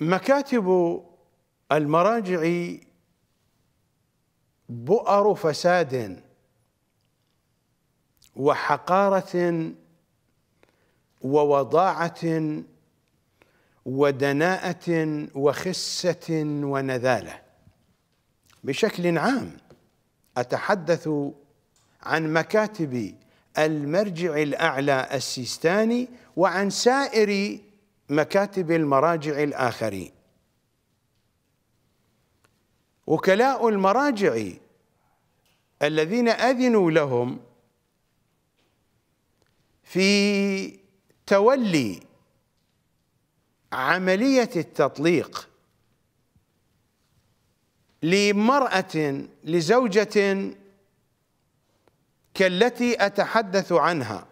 مكاتب المراجع بؤر فساد وحقارة ووضاعة ودناءة وخسة ونذالة بشكل عام أتحدث عن مكاتب المرجع الأعلى السيستاني وعن سائر مكاتب المراجع الآخرين وكلاء المراجع الذين أذنوا لهم في تولي عملية التطليق لمرأة لزوجة كالتي أتحدث عنها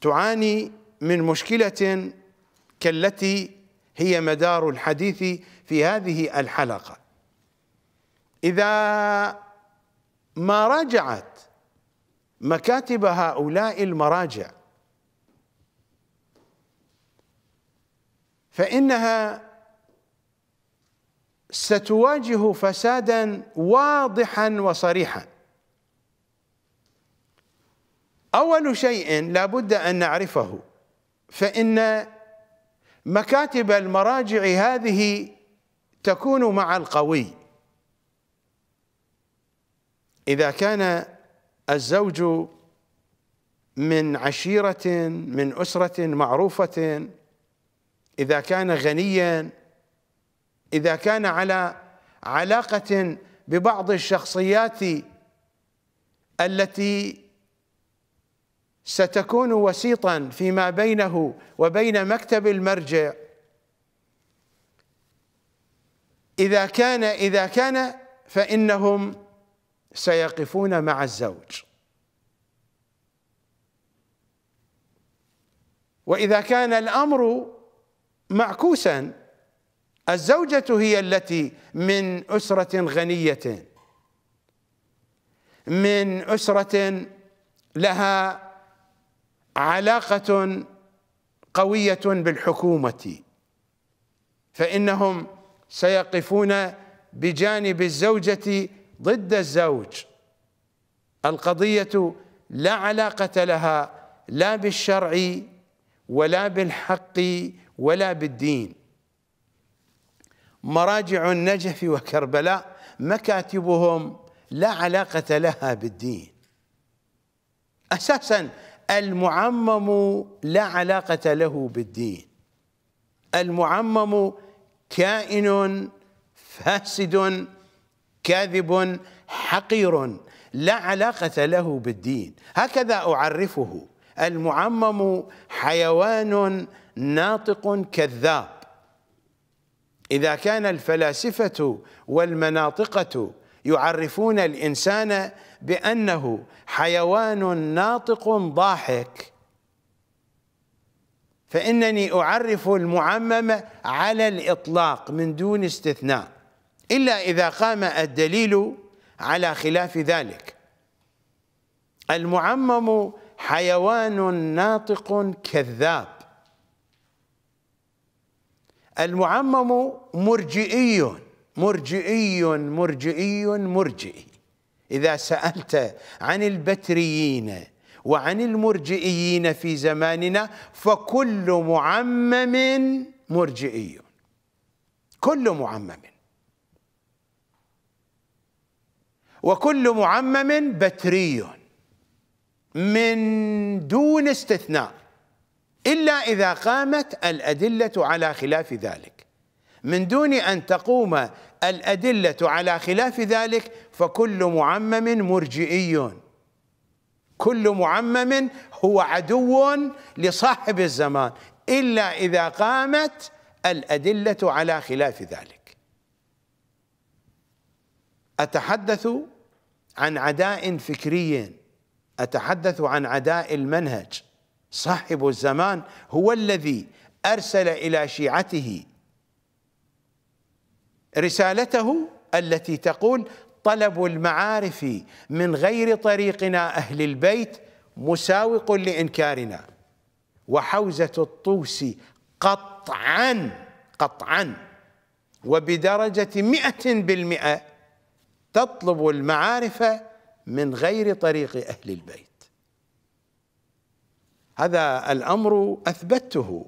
تعاني من مشكلة كالتي هي مدار الحديث في هذه الحلقه اذا ما راجعت مكاتب هؤلاء المراجع فانها ستواجه فسادا واضحا وصريحا اول شيء لا بد ان نعرفه فان مكاتب المراجع هذه تكون مع القوي إذا كان الزوج من عشيرة من أسرة معروفة إذا كان غنيا إذا كان على علاقة ببعض الشخصيات التي ستكون وسيطا فيما بينه وبين مكتب المرجع إذا كان إذا كان فإنهم سيقفون مع الزوج وإذا كان الأمر معكوسا الزوجة هي التي من أسرة غنية من أسرة لها علاقة قوية بالحكومة فإنهم سيقفون بجانب الزوجة ضد الزوج القضية لا علاقة لها لا بالشرع ولا بالحق ولا بالدين مراجع النجف وكربلاء مكاتبهم لا علاقة لها بالدين أساساً المعمم لا علاقة له بالدين المعمم كائن فاسد كاذب حقير لا علاقة له بالدين هكذا أعرفه المعمم حيوان ناطق كذاب إذا كان الفلاسفة والمناطقة يعرفون الانسان بانه حيوان ناطق ضاحك فانني اعرف المعمم على الاطلاق من دون استثناء الا اذا قام الدليل على خلاف ذلك المعمم حيوان ناطق كذاب المعمم مرجئي مرجئي مرجئي مرجئي إذا سألت عن البتريين وعن المرجئيين في زماننا فكل معمم مرجئي كل معمم وكل معمم بتري من دون استثناء إلا إذا قامت الأدلة على خلاف ذلك من دون أن تقوم الأدلة على خلاف ذلك فكل معمم مرجئي كل معمم هو عدو لصاحب الزمان إلا إذا قامت الأدلة على خلاف ذلك أتحدث عن عداء فكري أتحدث عن عداء المنهج صاحب الزمان هو الذي أرسل إلى شيعته رسالته التي تقول طلب المعارف من غير طريقنا أهل البيت مساوق لإنكارنا وحوزة الطوس قطعا قطعا وبدرجة مئة بالمئة تطلب المعارف من غير طريق أهل البيت هذا الأمر أثبته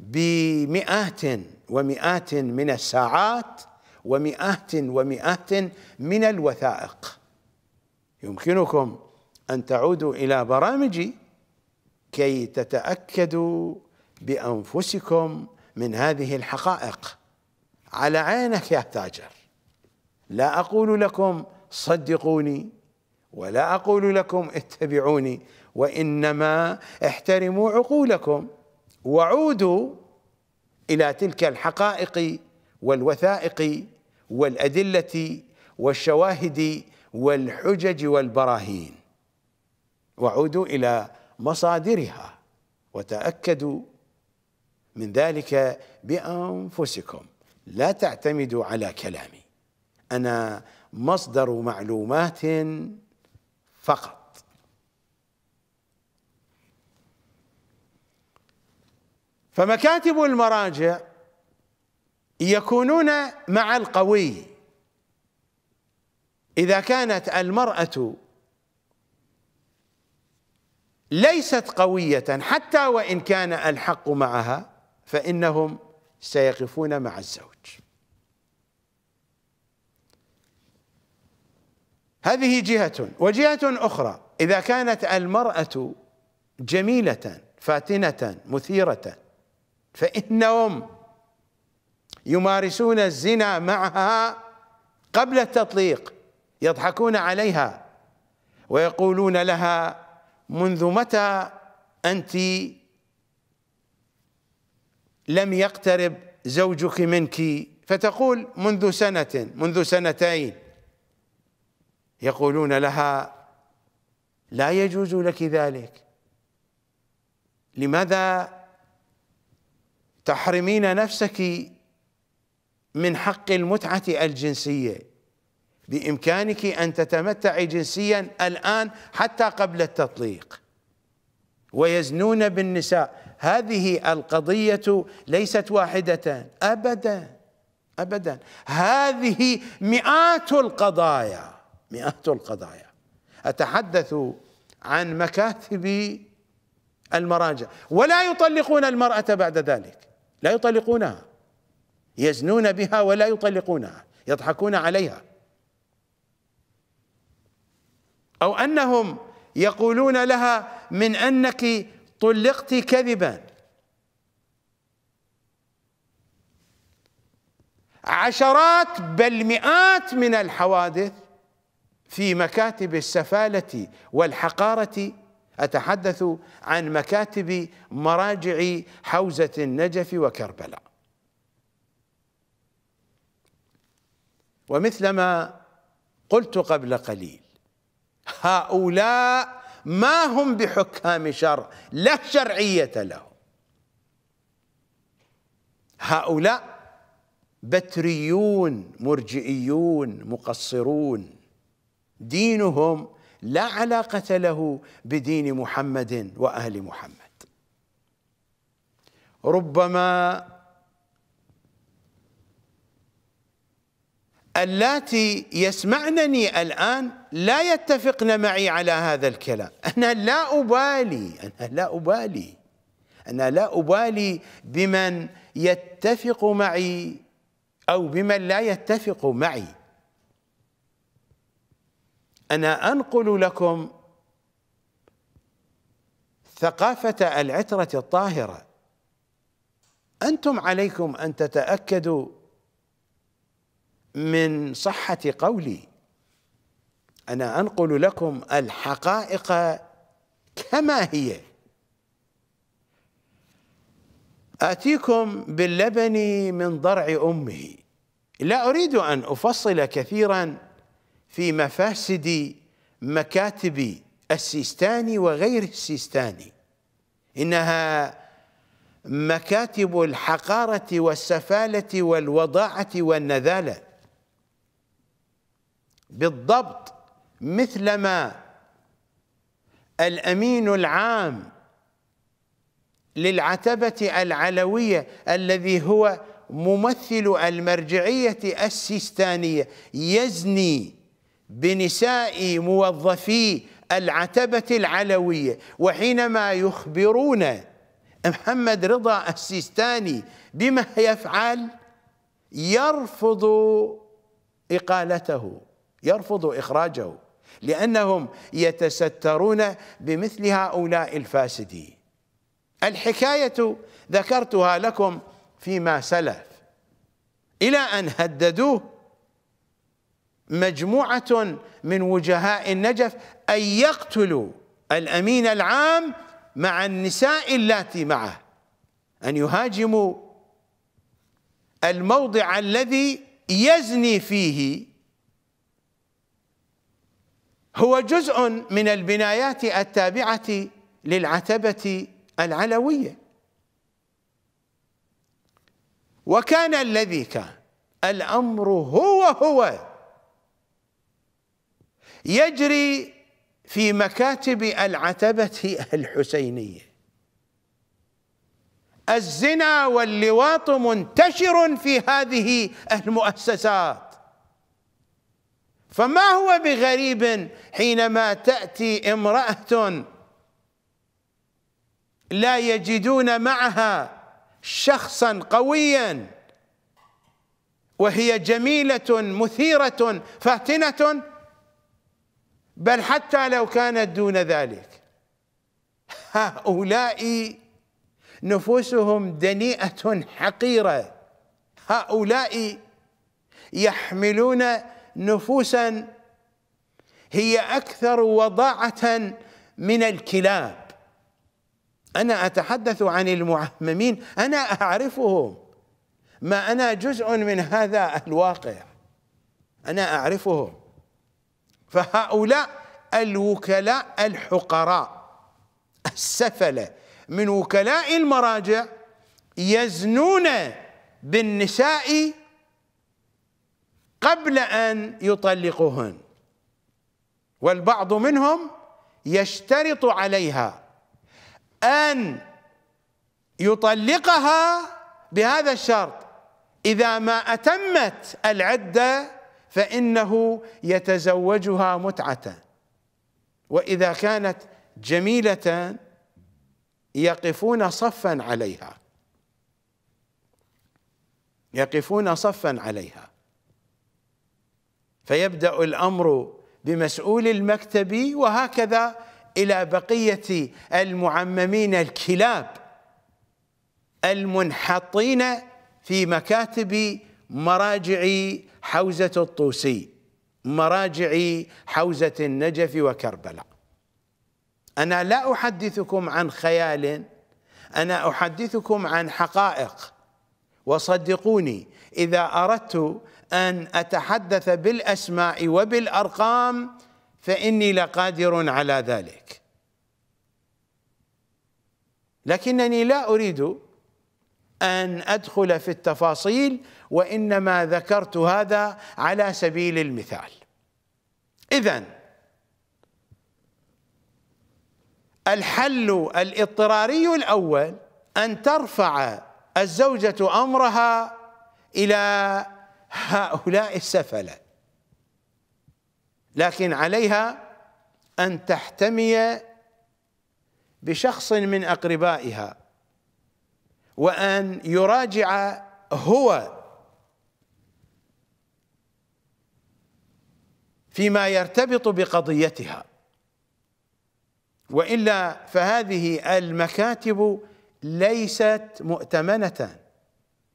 بمئات ومئات من الساعات ومئات ومئات من الوثائق يمكنكم أن تعودوا إلى برامجي كي تتأكدوا بأنفسكم من هذه الحقائق على عينك يا تاجر لا أقول لكم صدقوني ولا أقول لكم اتبعوني وإنما احترموا عقولكم وعودوا الى تلك الحقائق والوثائق والادله والشواهد والحجج والبراهين وعودوا الى مصادرها وتاكدوا من ذلك بانفسكم لا تعتمدوا على كلامي انا مصدر معلومات فقط فمكاتب المراجع يكونون مع القوي إذا كانت المرأة ليست قوية حتى وإن كان الحق معها فإنهم سيقفون مع الزوج هذه جهة وجهة أخرى إذا كانت المرأة جميلة فاتنة مثيرة فإنهم يمارسون الزنا معها قبل التطليق يضحكون عليها ويقولون لها منذ متى أنت لم يقترب زوجك منك فتقول منذ سنة منذ سنتين يقولون لها لا يجوز لك ذلك لماذا تحرمين نفسك من حق المتعة الجنسية بإمكانك أن تتمتعي جنسيا الآن حتى قبل التطليق ويزنون بالنساء هذه القضية ليست واحدة أبدا أبدا هذه مئات القضايا مئات القضايا أتحدث عن مكاتب المراجع ولا يطلقون المرأة بعد ذلك لا يطلقونها يزنون بها ولا يطلقونها يضحكون عليها أو أنهم يقولون لها من أنك طلقت كذبا عشرات بل مئات من الحوادث في مكاتب السفالة والحقارة أتحدث عن مكاتب مراجع حوزة النجف وكربلاء ومثلما قلت قبل قليل هؤلاء ما هم بحكام شرع لا شرعية لهم هؤلاء بتريون مرجئيون مقصرون دينهم لا علاقة له بدين محمد وأهل محمد ربما اللاتي يسمعنني الآن لا يتفقن معي على هذا الكلام أنا لا أبالي أنا لا أبالي أنا لا أبالي بمن يتفق معي أو بمن لا يتفق معي أنا أنقل لكم ثقافة العترة الطاهرة أنتم عليكم أن تتأكدوا من صحة قولي أنا أنقل لكم الحقائق كما هي آتيكم باللبن من ضرع أمه لا أريد أن أفصل كثيراً في مفاسد مكاتب السيستاني وغير السيستاني إنها مكاتب الحقارة والسفالة والوضاعة والنذالة بالضبط مثلما الأمين العام للعتبة العلوية الذي هو ممثل المرجعية السيستانية يزني بنساء موظفي العتبة العلوية وحينما يخبرون محمد رضا السيستاني بما يفعل يرفض إقالته يرفض إخراجه لأنهم يتسترون بمثل هؤلاء الفاسدين الحكاية ذكرتها لكم فيما سلف إلى أن هددوه مجموعة من وجهاء النجف أن يقتلوا الأمين العام مع النساء اللاتي معه أن يهاجموا الموضع الذي يزني فيه هو جزء من البنايات التابعة للعتبة العلوية وكان الذي كان الأمر هو هو يجري في مكاتب العتبة الحسينية الزنا واللواط منتشر في هذه المؤسسات فما هو بغريب حينما تأتي امرأة لا يجدون معها شخصا قويا وهي جميلة مثيرة فاتنة بل حتى لو كانت دون ذلك هؤلاء نفوسهم دنيئة حقيرة هؤلاء يحملون نفوسا هي أكثر وضاعة من الكلاب أنا أتحدث عن المعممين أنا أعرفهم ما أنا جزء من هذا الواقع أنا أعرفهم فهؤلاء الوكلاء الحقراء السفلة من وكلاء المراجع يزنون بالنساء قبل أن يطلقوهن والبعض منهم يشترط عليها أن يطلقها بهذا الشرط إذا ما أتمت العدة فإنه يتزوجها متعة وإذا كانت جميلة يقفون صفا عليها يقفون صفا عليها فيبدأ الأمر بمسؤول المكتب وهكذا إلى بقية المعممين الكلاب المنحطين في مكاتب مراجعي حوزة الطوسي مراجعي حوزة النجف وكربلاء أنا لا أحدثكم عن خيال أنا أحدثكم عن حقائق وصدقوني إذا أردت أن أتحدث بالأسماء وبالأرقام فإني لقادر على ذلك لكنني لا أريد ان ادخل في التفاصيل وانما ذكرت هذا على سبيل المثال اذا الحل الاضطراري الاول ان ترفع الزوجه امرها الى هؤلاء السفله لكن عليها ان تحتمي بشخص من اقربائها وأن يراجع هو فيما يرتبط بقضيتها والا فهذه المكاتب ليست مؤتمنه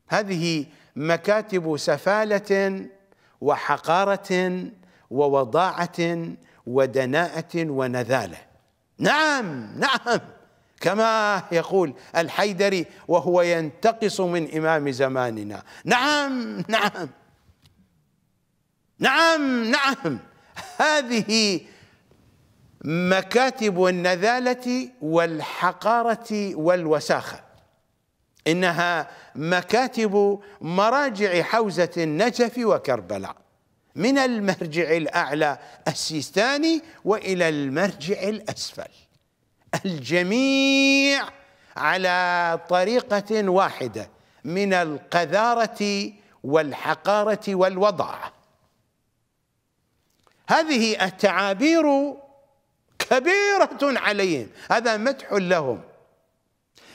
هذه مكاتب سفاله وحقاره ووضاعه ودناءه ونذاله نعم نعم كما يقول الحيدري وهو ينتقص من إمام زماننا نعم نعم نعم نعم هذه مكاتب النذالة والحقارة والوساخة إنها مكاتب مراجع حوزة النجف وكربلاء من المرجع الأعلى السيستاني وإلى المرجع الأسفل الجميع على طريقة واحدة من القذارة والحقارة والوضاعة هذه التعابير كبيرة عليهم هذا مدح لهم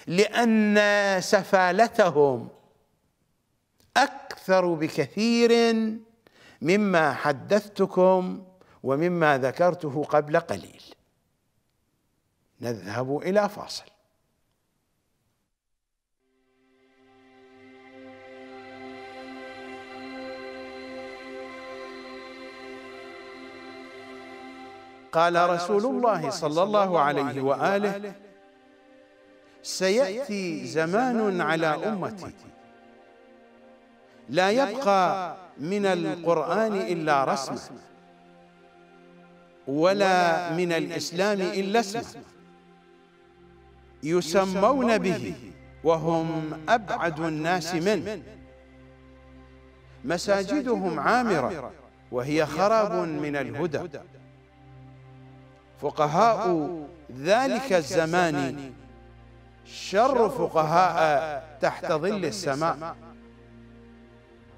لأن سفالتهم أكثر بكثير مما حدثتكم ومما ذكرته قبل قليل نذهب إلى فاصل قال رسول الله صلى الله عليه وآله سيأتي زمان على أمتي لا يبقى من القرآن إلا رسمه ولا من الإسلام إلا اسمه يسمون به وهم أبعد الناس منه مساجدهم عامرة وهي خراب من الهدى فقهاء ذلك الزمان شر فقهاء تحت ظل السماء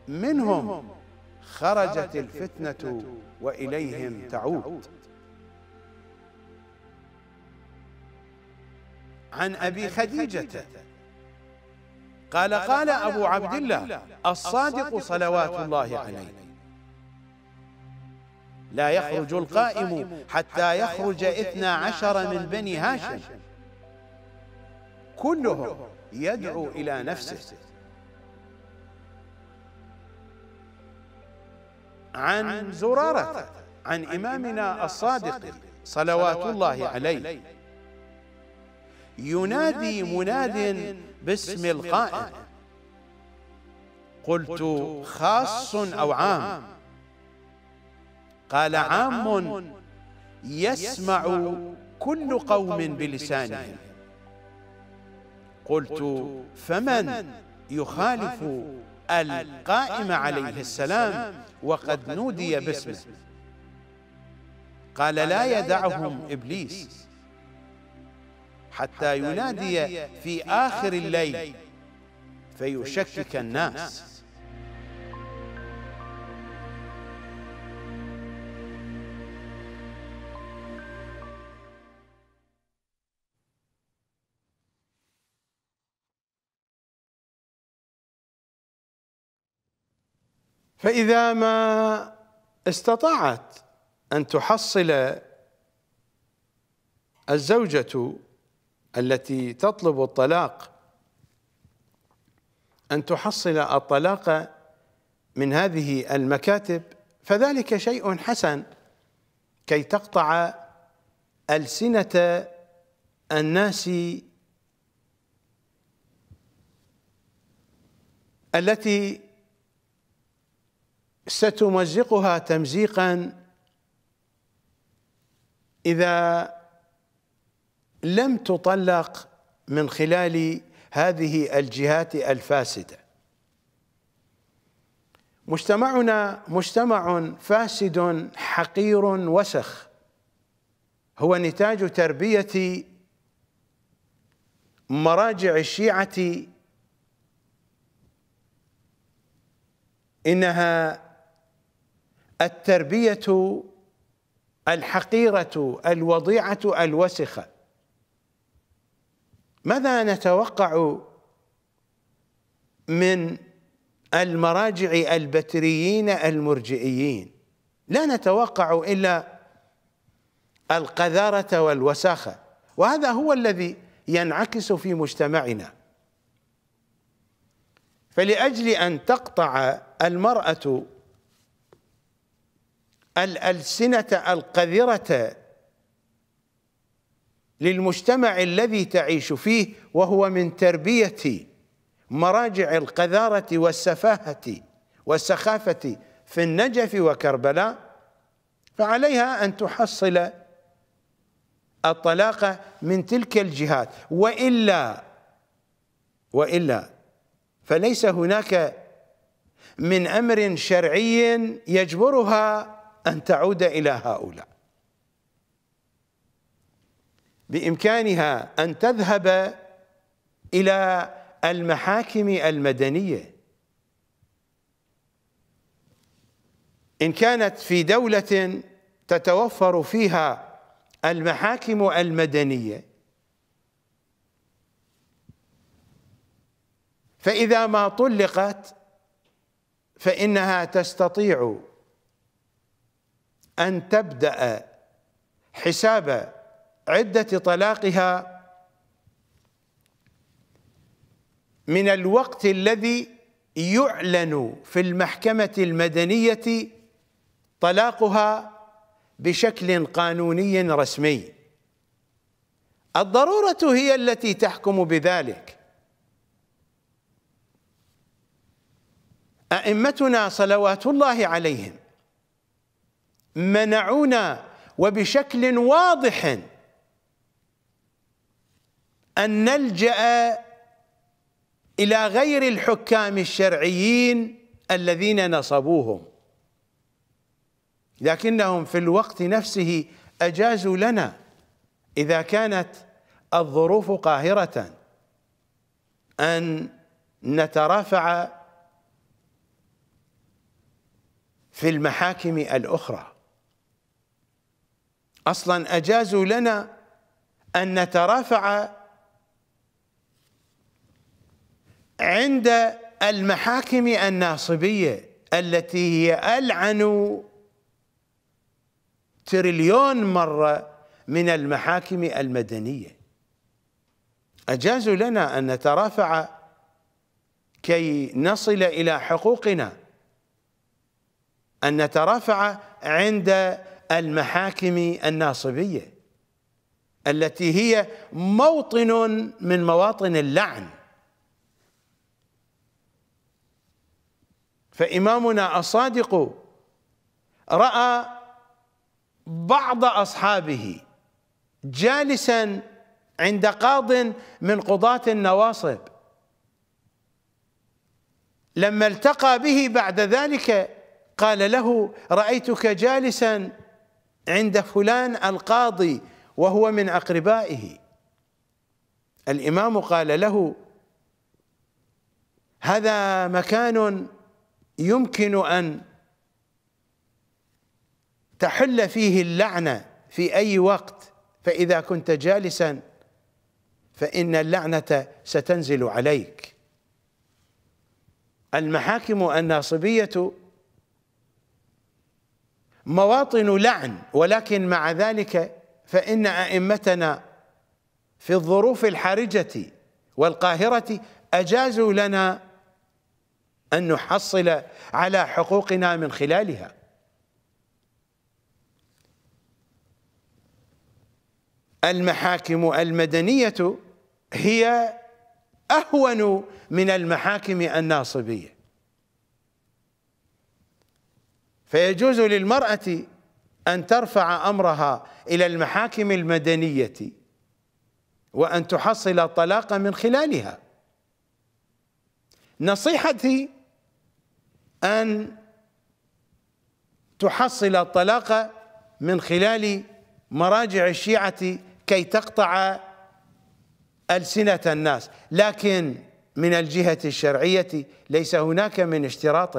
منهم خرجت الفتنة وإليهم تعود عن أبي خديجة قال قال أبو عبد الله الصادق صلوات الله عليه لا يخرج القائم حتى يخرج إثنى عشر من بني هاشم كلهم يدعو إلى نفسه عن زرارة عن إمامنا الصادق صلوات الله عليه ينادي مناد باسم القائد قلت خاص أو عام قال عام يسمع كل قوم بلسانهم قلت فمن يخالف القائم عليه السلام وقد نودي باسمه قال لا يدعهم إبليس حتى ينادي في آخر الليل فيشكك الناس فإذا ما استطاعت أن تحصل الزوجة التي تطلب الطلاق أن تحصل الطلاق من هذه المكاتب فذلك شيء حسن كي تقطع ألسنة الناس التي ستمزقها تمزيقا إذا لم تطلق من خلال هذه الجهات الفاسده مجتمعنا مجتمع فاسد حقير وسخ هو نتاج تربيه مراجع الشيعه انها التربيه الحقيره الوضيعه الوسخه ماذا نتوقع من المراجع البتريين المرجئيين لا نتوقع الا القذاره والوساخه وهذا هو الذي ينعكس في مجتمعنا فلاجل ان تقطع المراه الالسنه القذره للمجتمع الذي تعيش فيه وهو من تربيه مراجع القذاره والسفاهه والسخافه في النجف وكربلاء فعليها ان تحصل الطلاق من تلك الجهات والا والا فليس هناك من امر شرعي يجبرها ان تعود الى هؤلاء بامكانها ان تذهب الى المحاكم المدنيه ان كانت في دوله تتوفر فيها المحاكم المدنيه فاذا ما طلقت فانها تستطيع ان تبدا حساب عدة طلاقها من الوقت الذي يعلن في المحكمة المدنية طلاقها بشكل قانوني رسمي الضرورة هي التي تحكم بذلك أئمتنا صلوات الله عليهم منعونا وبشكل واضح أن نلجأ إلى غير الحكام الشرعيين الذين نصبوهم لكنهم في الوقت نفسه أجازوا لنا إذا كانت الظروف قاهرة أن نترافع في المحاكم الأخرى أصلا أجازوا لنا أن نترافع عند المحاكم الناصبية التي هي ألعن تريليون مرة من المحاكم المدنية أجازوا لنا أن نترافع كي نصل إلى حقوقنا أن نترافع عند المحاكم الناصبية التي هي موطن من مواطن اللعن فإمامنا الصادق رأى بعض أصحابه جالسا عند قاض من قضاة النواصب لما التقى به بعد ذلك قال له رأيتك جالسا عند فلان القاضي وهو من أقربائه الإمام قال له هذا مكان يمكن أن تحل فيه اللعنة في أي وقت فإذا كنت جالسا فإن اللعنة ستنزل عليك المحاكم الناصبية مواطن لعن ولكن مع ذلك فإن أئمتنا في الظروف الحرجة والقاهرة أجازوا لنا أن نحصل على حقوقنا من خلالها المحاكم المدنية هي أهون من المحاكم الناصبية فيجوز للمرأة أن ترفع أمرها إلى المحاكم المدنية وأن تحصل الطلاق من خلالها نصيحتي أن تحصل الطلاق من خلال مراجع الشيعة كي تقطع ألسنة الناس لكن من الجهة الشرعية ليس هناك من اشتراط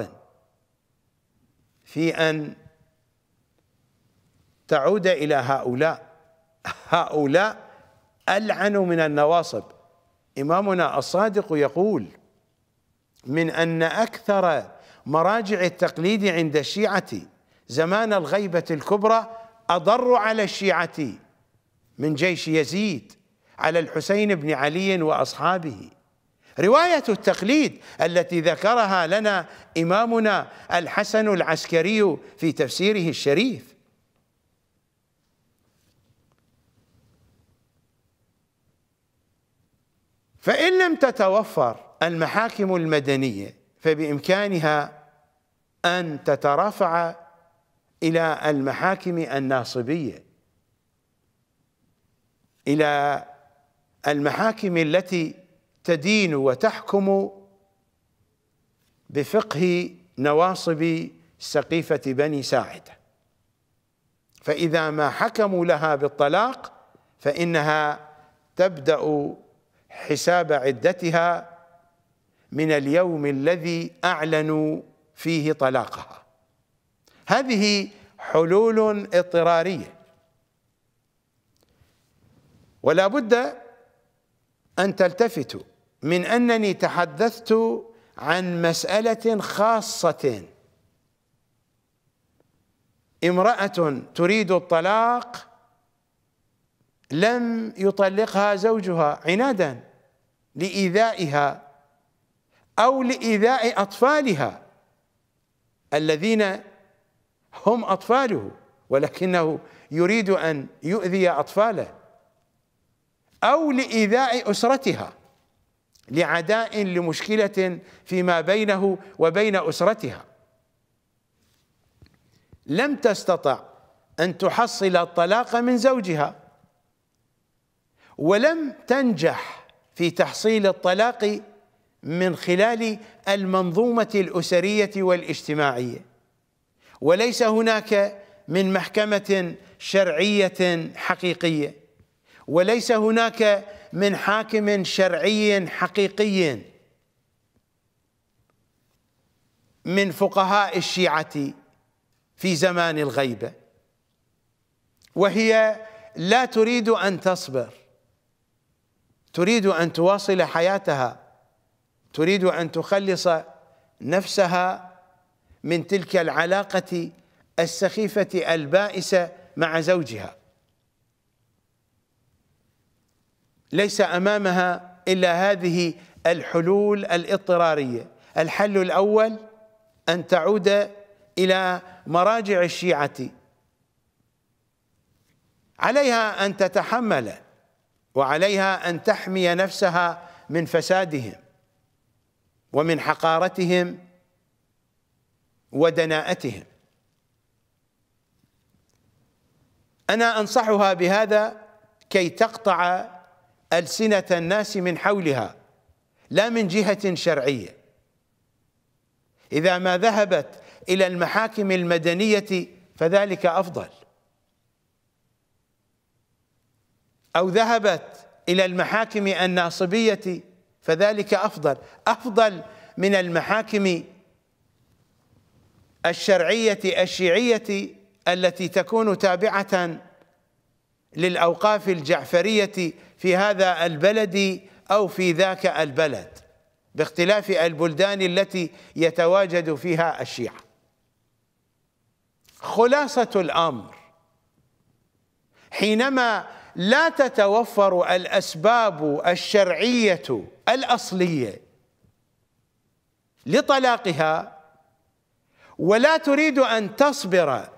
في أن تعود إلى هؤلاء هؤلاء ألعن من النواصب إمامنا الصادق يقول من أن أكثر مراجع التقليد عند الشيعة زمان الغيبة الكبرى أضر على الشيعة من جيش يزيد على الحسين بن علي وأصحابه رواية التقليد التي ذكرها لنا إمامنا الحسن العسكري في تفسيره الشريف فإن لم تتوفر المحاكم المدنية فبإمكانها أن تترفع إلى المحاكم الناصبية إلى المحاكم التي تدين وتحكم بفقه نواصب سقيفة بني ساعدة فإذا ما حكموا لها بالطلاق فإنها تبدأ حساب عدتها من اليوم الذي أعلنوا فيه طلاقها هذه حلول اضطرارية ولا بد أن تلتفتوا من أنني تحدثت عن مسألة خاصة امرأة تريد الطلاق لم يطلقها زوجها عنادا لإيذائها أو لإيذاء أطفالها الذين هم أطفاله ولكنه يريد أن يؤذي أطفاله أو لإيذاء أسرتها لعداء لمشكلة فيما بينه وبين أسرتها لم تستطع أن تحصل الطلاق من زوجها ولم تنجح في تحصيل الطلاق من خلال المنظومة الأسرية والاجتماعية وليس هناك من محكمة شرعية حقيقية وليس هناك من حاكم شرعي حقيقي من فقهاء الشيعة في زمان الغيبة وهي لا تريد أن تصبر تريد أن تواصل حياتها تريد أن تخلص نفسها من تلك العلاقة السخيفة البائسة مع زوجها ليس أمامها إلا هذه الحلول الاضطرارية الحل الأول أن تعود إلى مراجع الشيعة عليها أن تتحمل وعليها أن تحمي نفسها من فسادهم ومن حقارتهم ودناءتهم انا انصحها بهذا كي تقطع السنه الناس من حولها لا من جهه شرعيه اذا ما ذهبت الى المحاكم المدنيه فذلك افضل او ذهبت الى المحاكم الناصبيه فذلك افضل افضل من المحاكم الشرعيه الشيعيه التي تكون تابعه للاوقاف الجعفريه في هذا البلد او في ذاك البلد باختلاف البلدان التي يتواجد فيها الشيعه خلاصه الامر حينما لا تتوفر الاسباب الشرعيه الأصلية لطلاقها ولا تريد أن تصبر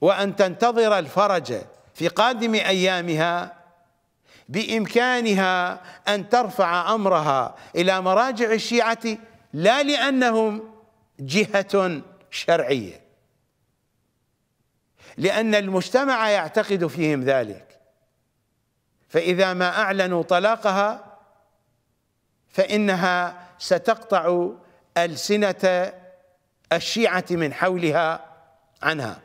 وأن تنتظر الفرج في قادم أيامها بإمكانها أن ترفع أمرها إلى مراجع الشيعة لا لأنهم جهة شرعية لأن المجتمع يعتقد فيهم ذلك فإذا ما أعلنوا طلاقها فإنها ستقطع ألسنة الشيعة من حولها عنها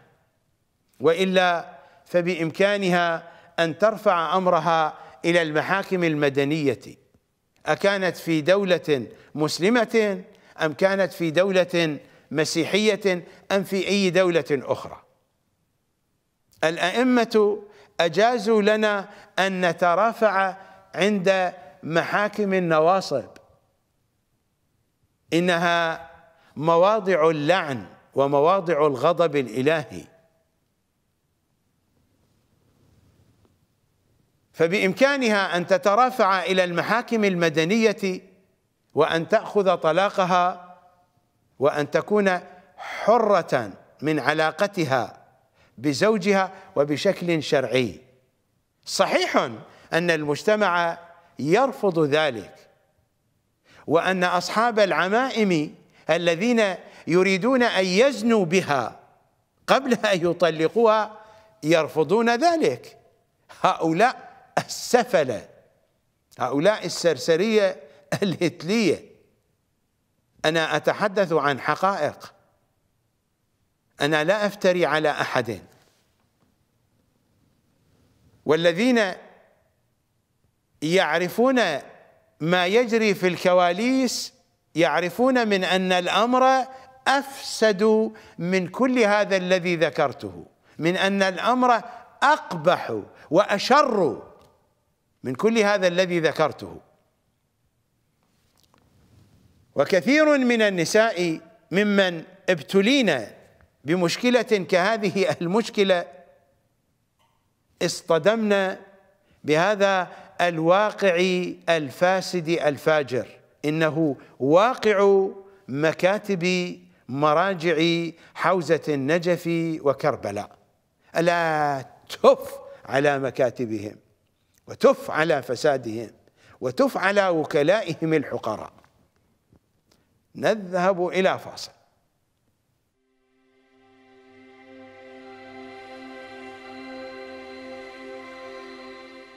وإلا فبإمكانها أن ترفع أمرها إلى المحاكم المدنية أكانت في دولة مسلمة أم كانت في دولة مسيحية أم في أي دولة أخرى الأئمة أجازوا لنا أن نترافع عند محاكم النواصب إنها مواضع اللعن ومواضع الغضب الإلهي فبإمكانها أن تترافع إلى المحاكم المدنية وأن تأخذ طلاقها وأن تكون حرة من علاقتها بزوجها وبشكل شرعي صحيح أن المجتمع يرفض ذلك وأن أصحاب العمائم الذين يريدون أن يزنوا بها قبل أن يطلقوها يرفضون ذلك هؤلاء السفلة هؤلاء السرسرية الهتلية أنا أتحدث عن حقائق أنا لا أفتري على أحد والذين يعرفون ما يجري في الكواليس يعرفون من ان الامر افسد من كل هذا الذي ذكرته من ان الامر اقبح واشر من كل هذا الذي ذكرته وكثير من النساء ممن ابتلين بمشكله كهذه المشكله اصطدمنا بهذا الواقع الفاسد الفاجر إنه واقع مكاتب مراجع حوزة النجف وكربلاء ألا تف على مكاتبهم وتف على فسادهم وتف على وكلائهم الحقراء نذهب إلى فاصل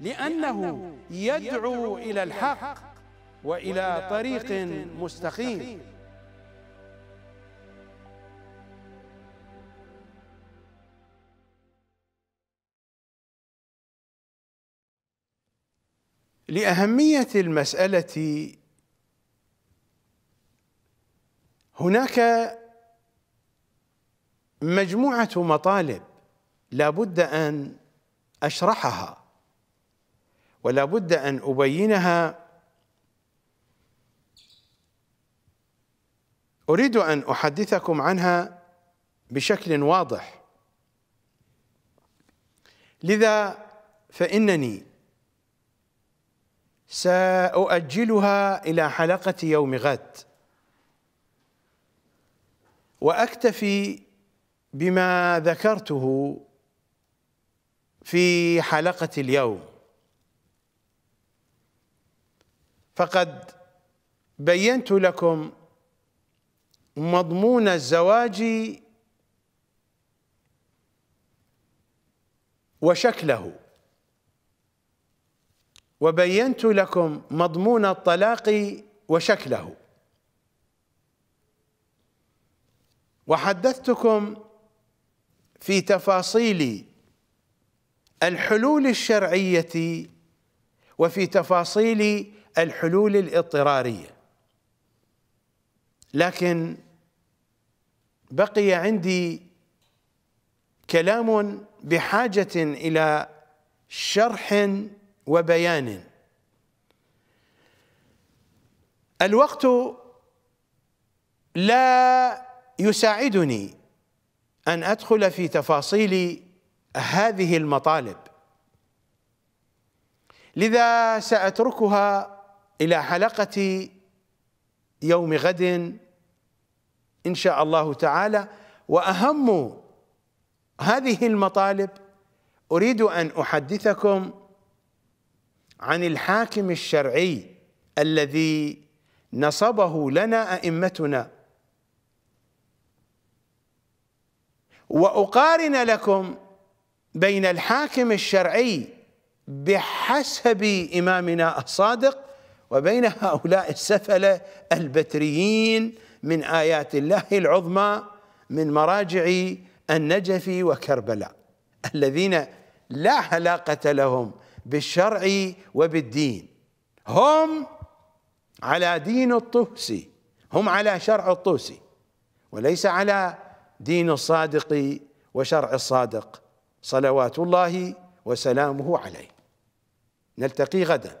لأنه يدعو إلى الحق وإلى طريق مستقيم لأهمية المسألة هناك مجموعة مطالب لا بد أن أشرحها ولا بد أن أبينها أريد أن أحدثكم عنها بشكل واضح لذا فإنني سأؤجلها إلى حلقة يوم غد وأكتفي بما ذكرته في حلقة اليوم فقد بينت لكم مضمون الزواج وشكله وبينت لكم مضمون الطلاق وشكله وحدثتكم في تفاصيل الحلول الشرعيه وفي تفاصيل الحلول الاضطراريه لكن بقي عندي كلام بحاجه الى شرح وبيان الوقت لا يساعدني ان ادخل في تفاصيل هذه المطالب لذا ساتركها إلى حلقة يوم غد إن شاء الله تعالى وأهم هذه المطالب أريد أن أحدثكم عن الحاكم الشرعي الذي نصبه لنا أئمتنا وأقارن لكم بين الحاكم الشرعي بحسب إمامنا الصادق وبين هؤلاء السفلة البتريين من آيات الله العظمى من مراجع النجف وكربلاء الذين لا علاقة لهم بالشرع وبالدين هم على دين الطوسي هم على شرع الطوسي وليس على دين الصادق وشرع الصادق صلوات الله وسلامه عليه نلتقي غداً